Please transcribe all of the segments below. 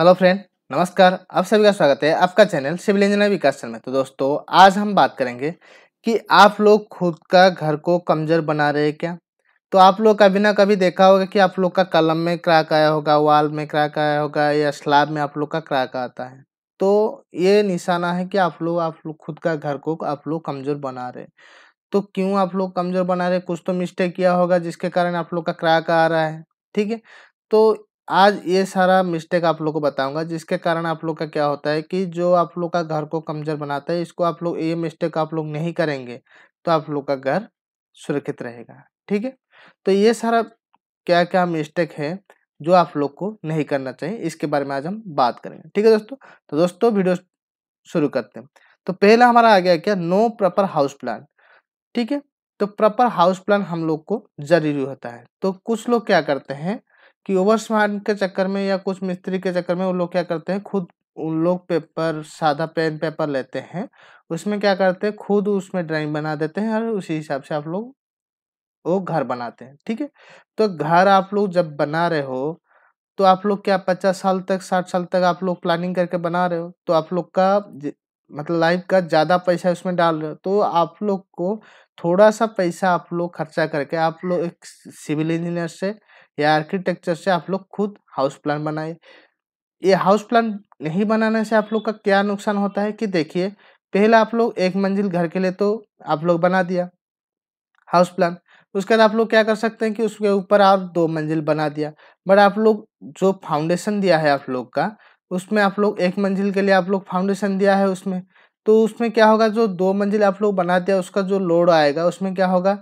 hello friend नमस्कार आप सभी का स्वागत है आपका channel civil engineer Vikas channel में तो दोस्तों आज हम बात करेंगे कि आप लोग खुद का घर को कमजोर बना रहे हैं क्या तो आप लोग कभी ना कभी देखा होगा कि आप लोग का कलम में क्रैक आया होगा वाल में क्रैक आया होगा या स्लाब में आप लोग का क्रैक आता है तो ये निशाना है कि आप लोग आप लोग खुद का घर को आप लोग कमजोर बना रहे तो क्यों आप लोग कमजोर बना रहे कुछ तो मिस्टेक किया होगा जिसके कारण आप लोग का क्रैक आ रहा है ठीक है तो आज ये सारा मिस्टेक आप लोग को बताऊंगा जिसके कारण आप लोग का क्या होता है कि जो आप लोग का घर को कमजोर बनाता है इसको आप लोग ये मिस्टेक आप लोग नहीं करेंगे तो आप लोग का घर सुरक्षित रहेगा ठीक है तो ये सारा क्या क्या मिस्टेक है जो आप लोग को नहीं करना चाहिए इसके बारे में आज हम बात करेंगे ठीक है दोस्तों तो दोस्तों वीडियो शुरू करते हैं तो पहला हमारा आ गया क्या नो प्रॉपर हाउस प्लान ठीक है तो प्रॉपर हाउस प्लान हम लोग को जरूरी होता है तो कुछ लोग क्या करते हैं कि ओवर स्मार्ट के चक्कर में या कुछ मिस्त्री के चक्कर में वो लोग क्या करते हैं खुद उन लोग पेपर सादा पेन पेपर लेते हैं उसमें क्या करते हैं खुद उसमें ड्राइंग बना देते हैं और उसी हिसाब से आप लोग वो घर बनाते हैं ठीक है तो घर आप लोग जब बना रहे हो तो आप लोग क्या पचास साल तक साठ साल तक आप लोग प्लानिंग करके बना रहे हो तो आप लोग का मतलब लाइफ का ज़्यादा पैसा उसमें डाल रहे हो तो आप लोग को थोड़ा सा पैसा आप लोग खर्चा करके आप लोग एक सिविल इंजीनियर से या आर्किटेक्चर से आप लोग खुद हाउस प्लान बनाए ये हाउस प्लान नहीं बनाने से आप लोग का क्या नुकसान होता है कि देखिए पहले आप लोग एक मंजिल घर के लिए तो आप लोग बना दिया हाउस प्लान उसके बाद आप लोग क्या कर सकते हैं कि उसके ऊपर आप दो मंजिल बना दिया बट आप लोग जो फाउंडेशन दिया है आप लोग का उसमें आप लोग एक मंजिल के लिए आप लोग फाउंडेशन दिया है उसमें तो उसमें क्या होगा जो दो मंजिल आप लोग बना दिया उसका जो लोड आएगा उसमें क्या होगा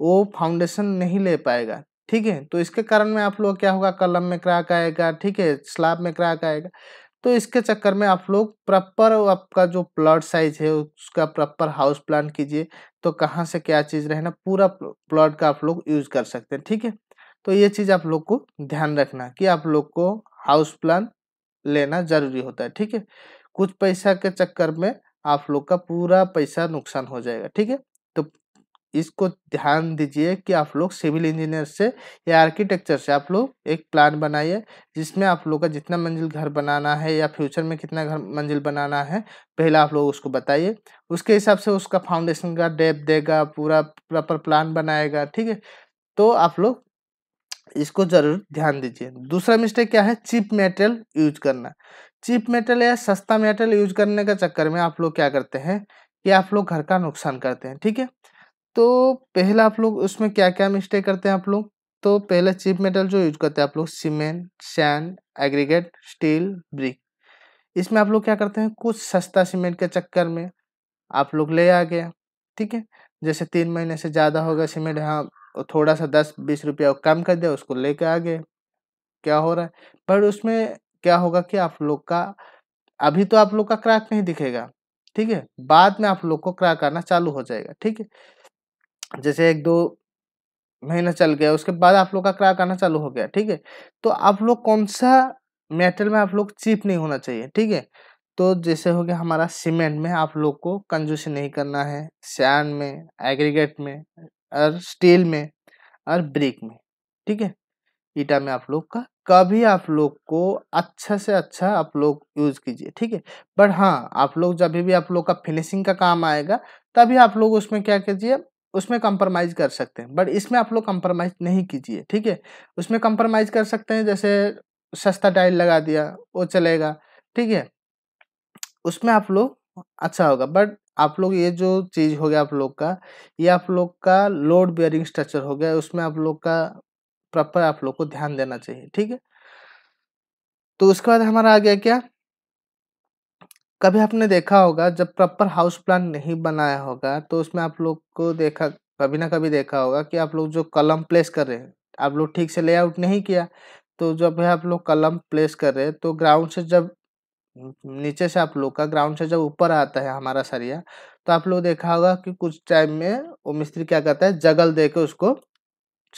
वो फाउंडेशन नहीं ले पाएगा ठीक है तो इसके कारण में आप लोग क्या होगा कलम में क्रैक आएगा ठीक है स्लाब में क्रैक आएगा तो इसके चक्कर में आप लोग प्रॉपर आपका जो प्लॉट साइज है उसका प्रॉपर हाउस प्लान कीजिए तो कहाँ से क्या चीज़ रहना पूरा प्लॉट का आप लोग यूज़ कर सकते हैं ठीक है तो ये चीज़ आप लोग को ध्यान रखना कि आप लोग को हाउस प्लान लेना जरूरी होता है ठीक है कुछ पैसा के चक्कर में आप लोग का पूरा पैसा नुकसान हो जाएगा ठीक है तो इसको ध्यान दीजिए कि आप लोग सिविल इंजीनियर से या आर्किटेक्चर से आप लोग एक प्लान बनाइए जिसमें आप लोग का जितना मंजिल घर बनाना है या फ्यूचर में कितना घर मंजिल बनाना है पहले आप लोग उसको बताइए उसके हिसाब से उसका फाउंडेशन का डेप देगा पूरा प्रॉपर प्लान बनाएगा ठीक है तो आप लोग इसको जरूर ध्यान दीजिए दूसरा मिस्टेक क्या है चीप मेटेरियल यूज करना चीप मेटेरियल या सस्ता मेटेरियल यूज करने के चक्कर में आप लोग क्या करते हैं कि आप लोग घर का नुकसान करते हैं ठीक है तो पहले आप लोग उसमें क्या क्या मिस्टेक करते हैं आप लोग तो पहले चीप मेटल जो यूज करते हैं आप लोग cement sand aggregate steel brick इसमें आप लोग क्या करते हैं कुछ सस्ता सीमेंट के चक्कर में आप लोग ले आ गया ठीक है जैसे तीन महीने से ज़्यादा होगा सीमेंट हाँ थोड़ा सा दस बीस रुपया कम कर दिया उसको लेके आ गए क्या हो रहा है पर उसमें क्या होगा कि आप लोग का अभी तो आप लोग का क्रैक नहीं दिखेगा ठीक है बाद में आप लोग को क्रैक करना चालू हो जाएगा ठीक है जैसे एक दो महीना चल गया उसके बाद आप लोग का क्राक आना चालू हो गया ठीक है तो आप लोग कौन सा मेटल में आप लोग चीप नहीं होना चाहिए ठीक है तो जैसे हो गया हमारा सीमेंट में आप लोग को कंजूसी नहीं करना है सैंड में एग्रीगेट में और स्टील में और ब्रिक में ठीक है ईटा में आप लोग का कभी आप लोग को अच्छा से अच्छा आप लोग यूज कीजिए ठीक है बट हाँ आप लोग जब भी आप लोग का फिनिशिंग का काम आएगा तभी आप लोग उसमें क्या कीजिए उसमें कंप्रोमाइज कर सकते हैं बट इसमें आप लोग कंप्रोमाइज नहीं कीजिए ठीक है उसमें कंप्रोमाइज कर सकते हैं जैसे सस्ता टाइल लगा दिया वो चलेगा ठीक है उसमें आप लोग अच्छा होगा बट आप लोग ये जो चीज़ हो गया आप लोग का ये आप लोग का लोड बियरिंग स्ट्रक्चर हो गया उसमें आप लोग का प्रॉपर आप लोग को ध्यान देना चाहिए ठीक है तो उसके बाद हमारा आ गया क्या कभी आपने देखा होगा जब प्रॉपर हाउस प्लान नहीं बनाया होगा तो उसमें आप लोग को देखा कभी ना कभी देखा होगा कि आप लोग जो कलम प्लेस कर रहे हैं आप लोग ठीक से लेआउट नहीं किया तो जब आप लोग कलम प्लेस कर रहे हैं तो ग्राउंड से जब नीचे से आप लोग का ग्राउंड से जब ऊपर आता है हमारा सरिया तो आप लोग देखा होगा कि कुछ टाइम में वो मिस्त्री क्या करता है जगल दे के उसको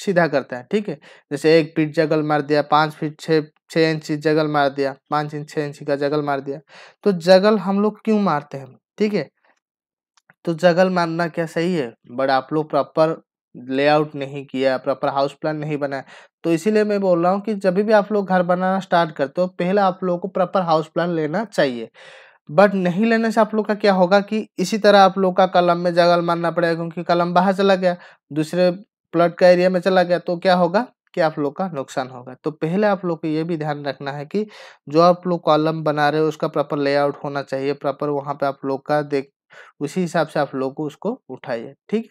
सीधा करता है ठीक है जैसे एक फीट जगल मार दिया पाँच फीट छः छः इंच जगल मार दिया पाँच इंच छः इंच का जगल मार दिया तो जगल हम लोग क्यों मारते हैं ठीक है तो जगल मारना क्या सही है बट आप लोग प्रॉपर लेआउट नहीं किया प्रॉपर हाउस प्लान नहीं बनाया तो इसीलिए मैं बोल रहा हूँ कि जब भी आप लोग घर बनाना स्टार्ट करते हो पहले आप लोगों को प्रॉपर हाउस प्लान लेना चाहिए बट नहीं लेने से आप लोग का क्या होगा कि इसी तरह आप लोग का कलम में जगल मारना पड़ेगा क्योंकि कलम बाहर चला गया दूसरे फ्लड का एरिया में चला गया तो क्या होगा कि आप लोग का नुकसान होगा तो पहले आप लोग को ये भी ध्यान रखना है कि जो आप लोग कॉलम बना रहे हो उसका प्रॉपर लेआउट होना चाहिए प्रॉपर वहाँ पे आप लोग का देख उसी हिसाब से आप लोग को उसको उठाइए ठीक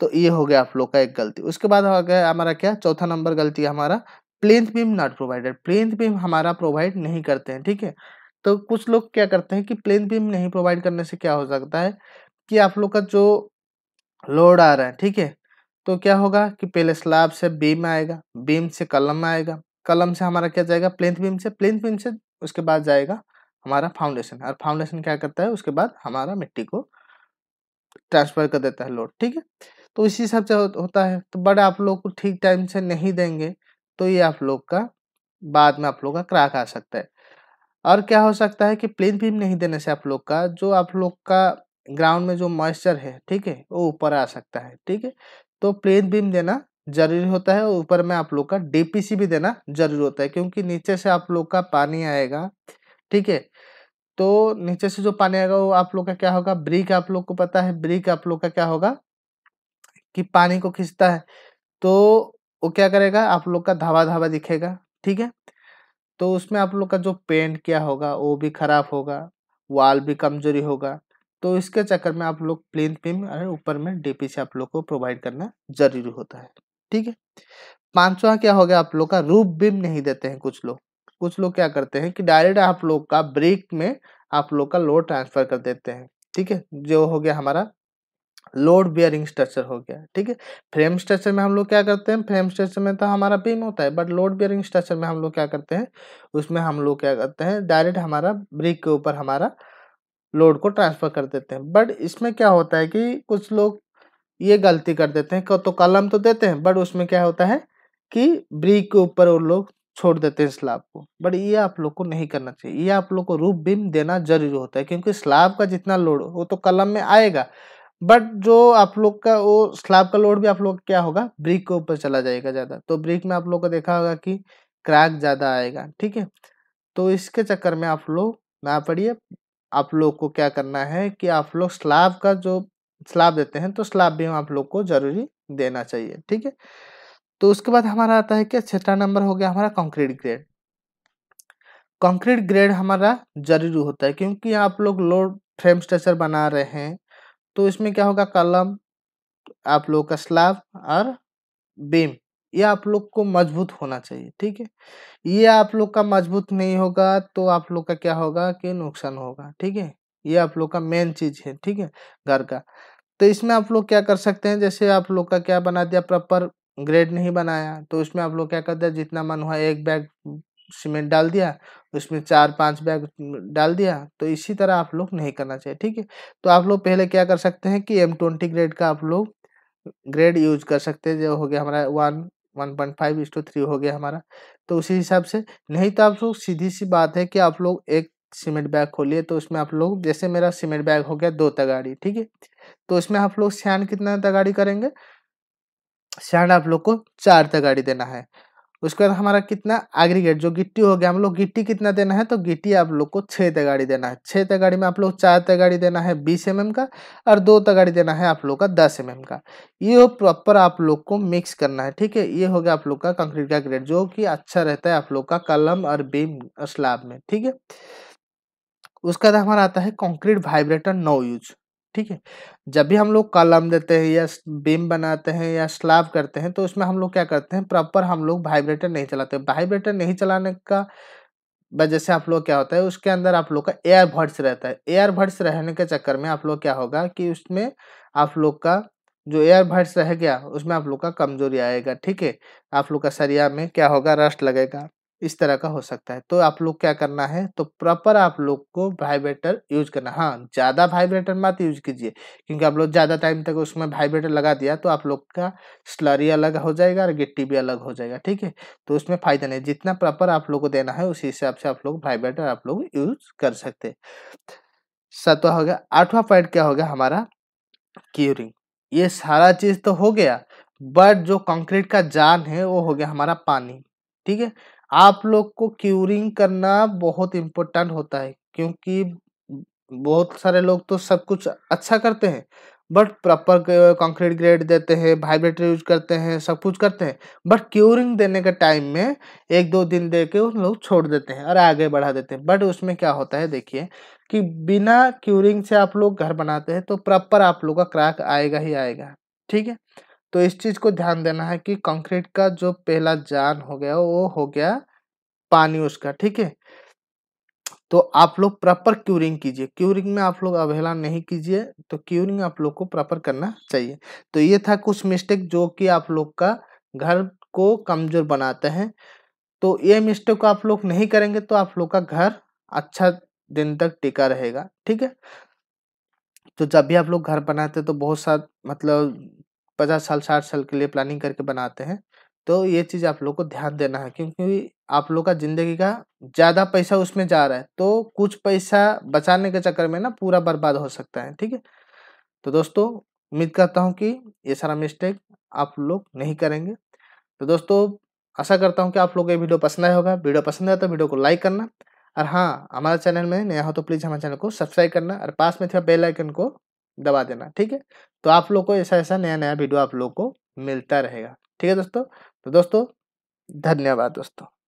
तो ये हो गया आप लोग का एक गलती उसके बाद हो गया हमारा क्या चौथा नंबर गलती है हमारा plinth beam not provided plinth beam हमारा प्रोवाइड नहीं करते हैं ठीक है तो कुछ लोग क्या करते हैं कि प्लेन बीम नहीं प्रोवाइड करने से क्या हो सकता है कि आप लोग का जो लोड आ रहा है ठीक है तो क्या होगा कि पहले स्लैब से बीम आएगा बीम से कलम आएगा कलम से हमारा क्या जाएगा प्लेंथ बीम से प्लेंथ बीम से उसके बाद जाएगा हमारा फाउंडेशन और फाउंडेशन क्या करता है उसके बाद हमारा मिट्टी को ट्रांसफर कर देता है लोड ठीक है तो इसी हिसाब से होता है तो बट आप लोग को ठीक टाइम से नहीं देंगे तो ये आप लोग का बाद में आप लोग का क्राक आ सकता है और क्या हो सकता है कि प्लेन बीम नहीं देने से आप लोग का जो आप लोग का ग्राउंड में जो मॉइस्चर है ठीक है वो ऊपर आ सकता है ठीक है तो प्लेन बीम देना जरूरी होता है ऊपर में आप लोग का डीपीसी भी देना जरूरी होता है क्योंकि नीचे से आप लोग का पानी आएगा ठीक है तो नीचे से जो पानी आएगा वो आप लोग का क्या होगा ब्रिक आप लोग को पता है ब्रिक आप लोग का क्या होगा कि पानी को खींचता है तो वो क्या करेगा आप लोग का धावा धावा दिखेगा ठीक है तो उसमें आप लोग का जो पेंट किया होगा वो भी खराब होगा वाल भी कमजोरी होगा तो इसके चक्कर में आप लोग प्लेन पे में ऊपर में डीपी से आप लोग को प्रोवाइड करना जरूरी होता है ठीक है पांचवा क्या हो गया आप लोग का रूप बिम नहीं देते हैं कुछ लोग कुछ लोग क्या करते हैं कि डायरेक्ट आप लोग का ब्रेक में आप लोग का लोड ट्रांसफर कर देते हैं ठीक है जो हो गया हमारा लोड बियरिंग स्ट्रक्चर हो गया ठीक है फ्रेम स्ट्रक्चर में हम लोग क्या करते हैं फ्रेम स्ट्रक्चर में तो हमारा बीम होता है बट लोड बियरिंग स्ट्रक्चर में हम लोग क्या करते हैं उसमें हम लोग क्या करते हैं डायरेक्ट हमारा ब्रिक के ऊपर हमारा लोड को ट्रांसफ़र कर देते हैं बट इसमें क्या होता है कि कुछ लोग ये गलती कर देते हैं तो कलम तो देते हैं बट उसमें क्या होता है कि ब्रिक के ऊपर वो लोग छोड़ देते हैं स्लाब को बट ये आप लोग को नहीं करना चाहिए ये आप लोग को रूप बिम देना जरूरी होता है क्योंकि स्लाब का जितना लोड वो तो कलम में आएगा बट जो आप लोग का वो स्लाब का लोड भी आप लोग क्या होगा ब्रिक के ऊपर चला जाएगा ज़्यादा तो ब्रिक में आप लोग को देखा होगा कि क्रैक ज़्यादा आएगा ठीक है तो इसके चक्कर में आप लोग ना पड़िए आप लोग को क्या करना है कि आप लोग स्लाब का जो स्लाब देते हैं तो स्लाब भी आप लोग को जरूरी देना चाहिए ठीक है तो उसके बाद हमारा आता है कि छठा नंबर हो गया हमारा कंक्रीट ग्रेड कंक्रीट ग्रेड हमारा जरूरी होता है क्योंकि आप लोग लोड फ्रेम स्ट्रक्चर बना रहे हैं तो इसमें क्या होगा कलम आप लोग का स्लाब और बीम ये आप लोग को मजबूत होना चाहिए ठीक है ये आप लोग का मजबूत नहीं होगा तो आप लोग का क्या होगा कि नुकसान होगा ठीक है ये आप लोग का मेन चीज है ठीक है घर का तो इसमें आप लोग क्या कर सकते हैं जैसे आप लोग का क्या बना दिया प्रॉपर ग्रेड नहीं बनाया तो उसमें आप लोग क्या कर दिया जितना मन हुआ एक बैग सीमेंट डाल दिया उसमें चार पांच बैग डाल दिया तो इसी तरह आप लोग नहीं करना चाहिए ठीक है तो आप लोग पहले क्या कर सकते हैं कि एम ट्वेंटी ग्रेड का आप लोग ग्रेड यूज कर सकते हैं जो हो गया हमारा one one point five is to three हो गया हमारा तो उसी हिसाब से नहीं तो आप लोग सीधी सी बात है कि आप लोग एक सीमेंट बैग खोलिए तो उसमें आप लोग जैसे मेरा सीमेंट बैग हो गया दो तगाड़ी ठीक है तो इसमें आप लोग सियान कितना तगाड़ी करेंगे सियान आप लोग को चार तगाड़ी देना है उसके बाद हमारा कितना एग्रीगेट जो गिट्टी हो गया हम लोग गिट्टी कितना देना है तो गिट्टी आप लोग को छः तगाड़ी देना है छः तगाड़ी में आप लोग चार तगाड़ी देना है बीस एम का और दो तगाड़ी देना है आप लोग का दस एम का ये प्रॉपर आप लोग को मिक्स करना है ठीक है ये हो गया आप लोग का कंक्रीट का ग्रेड जो कि अच्छा रहता है आप लोग का कलम और बीम स्लाब में ठीक है उसके बाद हमारा आता है कंक्रीट वाइब्रेटर नो यूज ठीक है जब भी हम लोग कलम देते हैं या बीम बनाते हैं या स्लाब करते हैं तो उसमें हम लोग क्या करते हैं प्रॉपर हम लोग वाइब्रेटर नहीं चलाते वाइब्रेटर नहीं चलाने का वजह से आप लोग क्या होता है उसके अंदर आप लोग का एयर भर्ट्स रहता है एयर भर्ट्स रहने के चक्कर में आप लोग क्या होगा कि उसमें आप लोग का जो एयर भर्ट्स रह गया उसमें आप लोग का कमजोरी आएगा ठीक है आप लोग का सरिया में क्या होगा रस्ट लगेगा इस तरह का हो सकता है तो आप लोग क्या करना है तो प्रॉपर आप लोग को वाइब्रेटर यूज करना हाँ ज़्यादा वाइब्रेटर मत यूज कीजिए क्योंकि आप लोग ज़्यादा टाइम तक उसमें वाइब्रेटर लगा दिया तो आप लोग का स्लरी अलग हो जाएगा और गिट्टी भी अलग हो जाएगा ठीक है तो उसमें फायदा नहीं जितना प्रॉपर आप लोग को देना है उसी हिसाब से आप लोग वाइब्रेटर आप लोग यूज कर सकते सातवा हो गया आठवा पॉइंट क्या हो गया हमारा क्यूरिंग ये सारा चीज तो हो गया बट जो कंक्रीट का जान है वो हो गया हमारा पानी ठीक है आप लोग को क्यूरिंग करना बहुत इम्पोर्टेंट होता है क्योंकि बहुत सारे लोग तो सब कुछ अच्छा करते हैं बट प्रॉपर कंक्रीट ग्रेड देते हैं वाइब्रेटर यूज करते हैं सब कुछ करते हैं बट क्यूरिंग देने के टाइम में एक दो दिन दे के उन लोग छोड़ देते हैं और आगे बढ़ा देते हैं बट उसमें क्या होता है देखिए कि बिना क्यूरिंग से आप लोग घर बनाते हैं तो प्रॉपर आप लोग का क्रैक आएगा ही आएगा ठीक है तो इस चीज को ध्यान देना है कि कंक्रीट का जो पहला जान हो गया वो हो गया पानी उसका ठीक है तो आप लोग प्रॉपर क्यूरिंग कीजिए क्यूरिंग में आप लोग अवहेला नहीं कीजिए तो क्यूरिंग आप लोग को प्रॉपर करना चाहिए तो ये था कुछ मिस्टेक जो कि आप लोग का घर को कमजोर बनाते हैं तो ये मिस्टेक को आप लोग नहीं करेंगे तो आप लोग का घर अच्छा दिन तक टिका रहेगा ठीक है तो जब भी आप लोग घर बनाते तो बहुत सा मतलब पचास साल साठ साल के लिए प्लानिंग करके बनाते हैं तो ये चीज़ आप लोग को ध्यान देना है क्योंकि आप लोग का जिंदगी का ज़्यादा पैसा उसमें जा रहा है तो कुछ पैसा बचाने के चक्कर में ना पूरा बर्बाद हो सकता है ठीक है तो दोस्तों उम्मीद करता हूँ कि ये सारा मिस्टेक आप लोग नहीं करेंगे तो दोस्तों आशा करता हूँ कि आप लोग को ये वीडियो पसंद आया होगा वीडियो पसंद आया तो वीडियो को लाइक करना और हाँ हमारे चैनल में नया हो तो प्लीज़ हमारे चैनल को सब्सक्राइब करना और पास में थे बेल आइकन को दबा देना ठीक है तो आप लोग को ऐसा ऐसा नया नया वीडियो आप लोग को मिलता रहेगा ठीक है दोस्तों तो दोस्तों धन्यवाद दोस्तों